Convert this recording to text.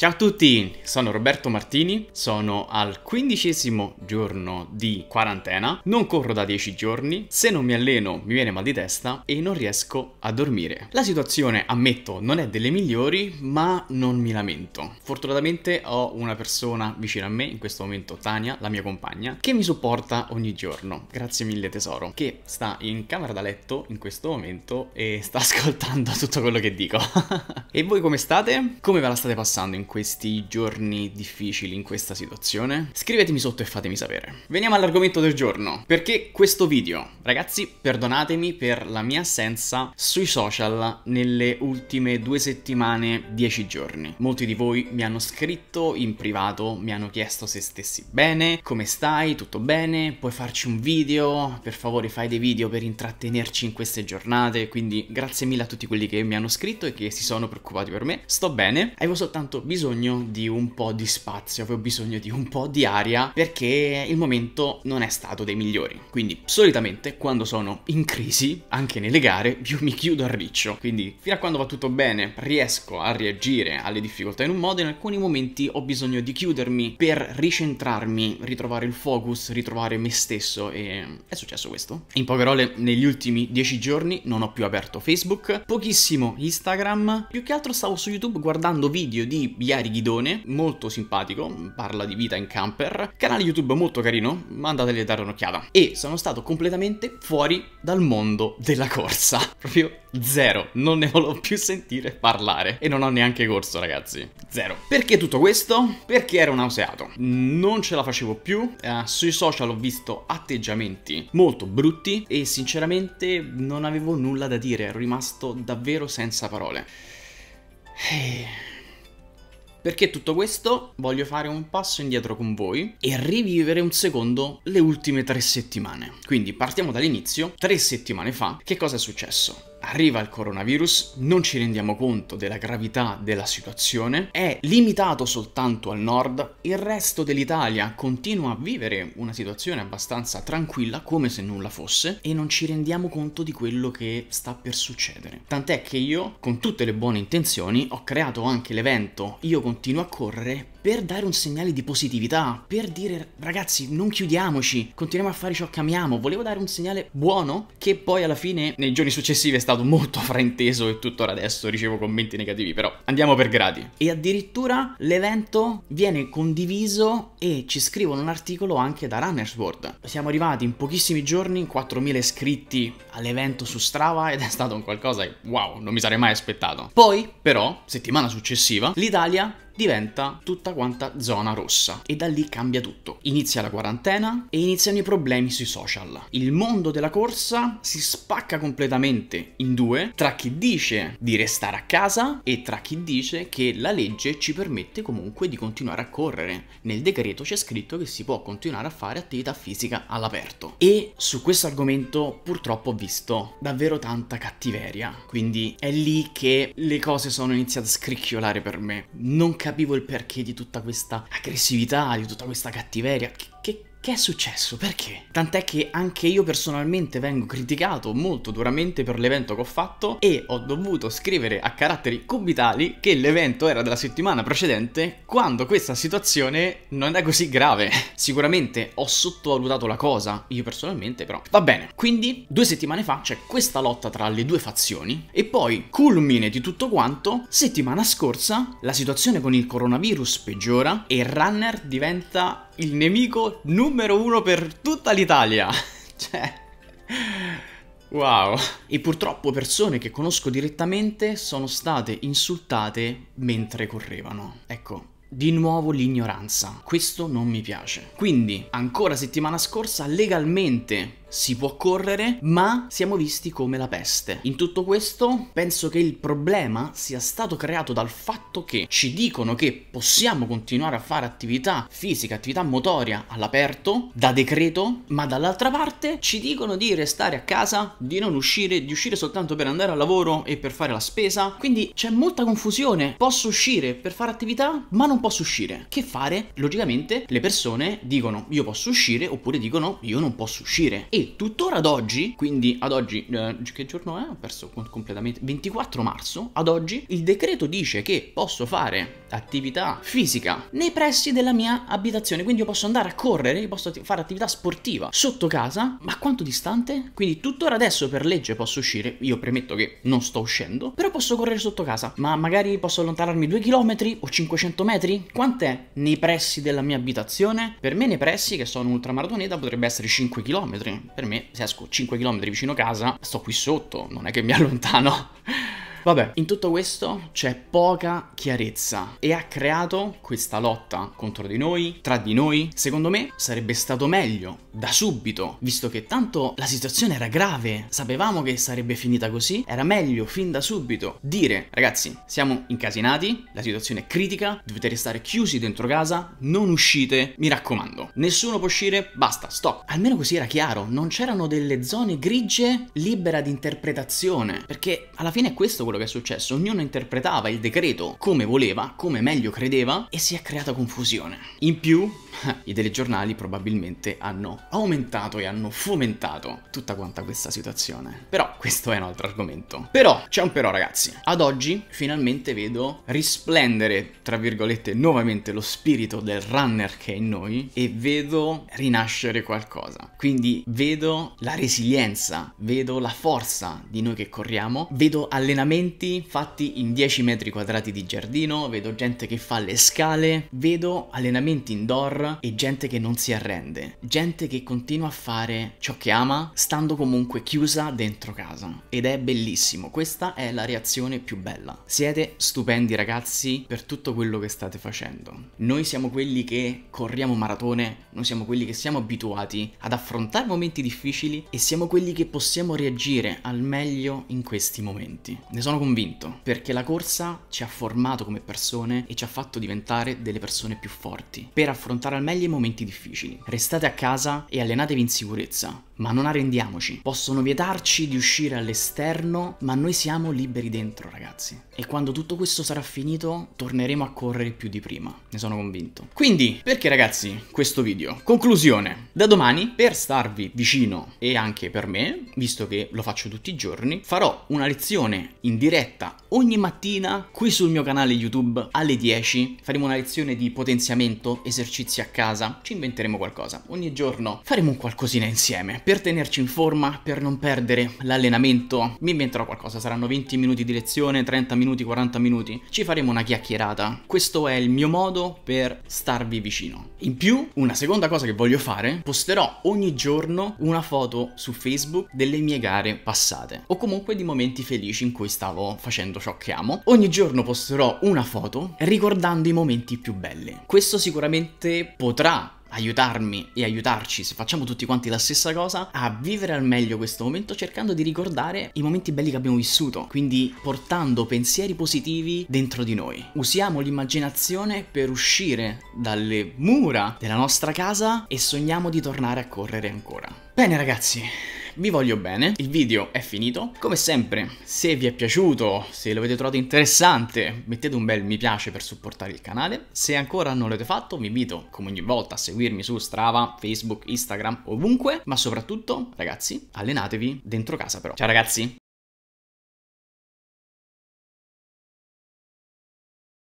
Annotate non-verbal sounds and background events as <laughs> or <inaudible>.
Ciao a tutti, sono Roberto Martini, sono al quindicesimo giorno di quarantena, non corro da dieci giorni, se non mi alleno mi viene mal di testa e non riesco a dormire. La situazione, ammetto, non è delle migliori, ma non mi lamento. Fortunatamente ho una persona vicino a me, in questo momento Tania, la mia compagna, che mi supporta ogni giorno, grazie mille tesoro, che sta in camera da letto in questo momento e sta <laughs> ascoltando tutto quello che dico. <laughs> e voi come state? Come ve la state passando in questi giorni difficili, in questa situazione? Scrivetemi sotto e fatemi sapere. Veniamo all'argomento del giorno, perché questo video, ragazzi, perdonatemi per la mia assenza sui social nelle ultime due settimane, dieci giorni. Molti di voi mi hanno scritto in privato, mi hanno chiesto se stessi bene, come stai, tutto bene, puoi farci un video, per favore fai dei video per intrattenerci in queste giornate, quindi grazie mille a tutti quelli che mi hanno scritto e che si sono preoccupati per me. Sto bene, avevo soltanto bisogno bisogno di un po' di spazio, avevo bisogno di un po' di aria perché il momento non è stato dei migliori. Quindi solitamente quando sono in crisi, anche nelle gare, io mi chiudo al riccio. Quindi fino a quando va tutto bene riesco a reagire alle difficoltà in un modo, in alcuni momenti ho bisogno di chiudermi per ricentrarmi, ritrovare il focus, ritrovare me stesso e è successo questo. In poche parole, negli ultimi dieci giorni non ho più aperto Facebook, pochissimo Instagram, più che altro stavo su YouTube guardando video di di Ghidone, molto simpatico, parla di vita in camper, canale YouTube molto carino, mandateli a dare un'occhiata. E sono stato completamente fuori dal mondo della corsa, <laughs> proprio zero, non ne volevo più sentire parlare e non ho neanche corso ragazzi, zero. Perché tutto questo? Perché ero nauseato, non ce la facevo più, eh, sui social ho visto atteggiamenti molto brutti e sinceramente non avevo nulla da dire, ero rimasto davvero senza parole. Ehi... Perché tutto questo voglio fare un passo indietro con voi e rivivere un secondo le ultime tre settimane. Quindi partiamo dall'inizio, tre settimane fa, che cosa è successo? arriva il coronavirus, non ci rendiamo conto della gravità della situazione, è limitato soltanto al nord, il resto dell'Italia continua a vivere una situazione abbastanza tranquilla come se nulla fosse e non ci rendiamo conto di quello che sta per succedere. Tant'è che io, con tutte le buone intenzioni, ho creato anche l'evento Io continuo a correre per dare un segnale di positività, per dire ragazzi non chiudiamoci, continuiamo a fare ciò che amiamo, volevo dare un segnale buono che poi alla fine nei giorni successivi è stato molto <laughs> frainteso e tuttora adesso ricevo commenti negativi, però andiamo per gradi. E addirittura l'evento viene condiviso e ci scrivono un articolo anche da Runners World. Siamo arrivati in pochissimi giorni, 4.000 iscritti all'evento su Strava ed è stato un qualcosa che wow, non mi sarei mai aspettato. Poi però, settimana successiva, l'Italia diventa tutta quanta zona rossa e da lì cambia tutto. Inizia la quarantena e iniziano i problemi sui social. Il mondo della corsa si spacca completamente in due tra chi dice di restare a casa e tra chi dice che la legge ci permette comunque di continuare a correre. Nel decreto c'è scritto che si può continuare a fare attività fisica all'aperto. E su questo argomento purtroppo ho visto davvero tanta cattiveria, quindi è lì che le cose sono iniziate a scricchiolare per me. Non capisco capivo il perché di tutta questa aggressività, di tutta questa cattiveria. Che, che che è successo? Perché? Tant'è che anche io personalmente vengo criticato molto duramente per l'evento che ho fatto e ho dovuto scrivere a caratteri cubitali che l'evento era della settimana precedente quando questa situazione non è così grave. <laughs> Sicuramente ho sottovalutato la cosa, io personalmente però. Va bene, quindi due settimane fa c'è questa lotta tra le due fazioni e poi culmine di tutto quanto, settimana scorsa la situazione con il coronavirus peggiora e runner diventa il nemico numero uno per tutta l'Italia. <laughs> cioè... Wow. E purtroppo persone che conosco direttamente sono state insultate mentre correvano. Ecco, di nuovo l'ignoranza. Questo non mi piace. Quindi, ancora settimana scorsa, legalmente si può correre, ma siamo visti come la peste. In tutto questo penso che il problema sia stato creato dal fatto che ci dicono che possiamo continuare a fare attività fisica, attività motoria all'aperto, da decreto, ma dall'altra parte ci dicono di restare a casa, di non uscire, di uscire soltanto per andare al lavoro e per fare la spesa. Quindi c'è molta confusione. Posso uscire per fare attività, ma non posso uscire. Che fare? Logicamente le persone dicono io posso uscire oppure dicono io non posso uscire. E tuttora ad oggi, quindi ad oggi, eh, che giorno è? Ho perso completamente, 24 marzo, ad oggi il decreto dice che posso fare attività fisica nei pressi della mia abitazione, quindi io posso andare a correre, io posso fare attività sportiva sotto casa, ma quanto distante? Quindi tuttora adesso per legge posso uscire, io premetto che non sto uscendo, però posso correre sotto casa, ma magari posso allontanarmi 2 km o 500 metri? Quant'è nei pressi della mia abitazione? Per me nei pressi, che sono un ultramaratoneta, potrebbe essere 5 km, per me se esco 5 km vicino casa sto qui sotto, non è che mi allontano. Vabbè, in tutto questo c'è poca chiarezza e ha creato questa lotta contro di noi, tra di noi. Secondo me sarebbe stato meglio da subito, visto che tanto la situazione era grave, sapevamo che sarebbe finita così, era meglio fin da subito dire ragazzi siamo incasinati, la situazione è critica, dovete restare chiusi dentro casa, non uscite, mi raccomando, nessuno può uscire, basta, stop. Almeno così era chiaro, non c'erano delle zone grigie libera di interpretazione, perché alla fine è questo quello che è successo, ognuno interpretava il decreto come voleva, come meglio credeva e si è creata confusione. In più, <laughs> i telegiornali probabilmente hanno aumentato e hanno fomentato tutta quanta questa situazione. Però questo è un altro argomento. Però, c'è un però ragazzi, ad oggi finalmente vedo risplendere, tra virgolette, nuovamente lo spirito del runner che è in noi e vedo rinascere qualcosa. Quindi vedo la resilienza, vedo la forza di noi che corriamo, vedo allenamento interventi fatti in 10 metri quadrati di giardino, vedo gente che fa le scale, vedo allenamenti indoor e gente che non si arrende, gente che continua a fare ciò che ama stando comunque chiusa dentro casa ed è bellissimo, questa è la reazione più bella. Siete stupendi ragazzi per tutto quello che state facendo. Noi siamo quelli che corriamo maratone, noi siamo quelli che siamo abituati ad affrontare momenti difficili e siamo quelli che possiamo reagire al meglio in questi momenti. Ne sono sono convinto, perché la corsa ci ha formato come persone e ci ha fatto diventare delle persone più forti, per affrontare al meglio i momenti difficili. Restate a casa e allenatevi in sicurezza, ma non arrendiamoci. Possono vietarci di uscire all'esterno, ma noi siamo liberi dentro, ragazzi. E quando tutto questo sarà finito, torneremo a correre più di prima, ne sono convinto. Quindi, perché ragazzi, questo video? Conclusione. Da domani, per starvi vicino e anche per me, visto che lo faccio tutti i giorni, farò una lezione in diretta ogni mattina qui sul mio canale YouTube alle 10. Faremo una lezione di potenziamento, esercizi a casa, ci inventeremo qualcosa. Ogni giorno faremo un qualcosina insieme per tenerci in forma, per non perdere l'allenamento, mi inventerò qualcosa, saranno 20 minuti di lezione, 30 minuti, 40 minuti, ci faremo una chiacchierata. Questo è il mio modo per starvi vicino. In più, una seconda cosa che voglio fare, posterò ogni giorno una foto su Facebook delle mie gare passate o comunque di momenti felici in cui stavo facendo ciò che amo. Ogni giorno posterò una foto ricordando i momenti più belli. Questo sicuramente potrà aiutarmi e aiutarci, se facciamo tutti quanti la stessa cosa, a vivere al meglio questo momento cercando di ricordare i momenti belli che abbiamo vissuto, quindi portando pensieri positivi dentro di noi. Usiamo l'immaginazione per uscire dalle mura della nostra casa e sogniamo di tornare a correre ancora. Bene ragazzi, vi voglio bene, il video è finito. Come sempre, se vi è piaciuto, se l'avete trovato interessante, mettete un bel mi piace per supportare il canale. Se ancora non l'avete fatto, vi invito, come ogni volta, a seguirmi su Strava, Facebook, Instagram, ovunque. Ma soprattutto, ragazzi, allenatevi dentro casa però. Ciao ragazzi!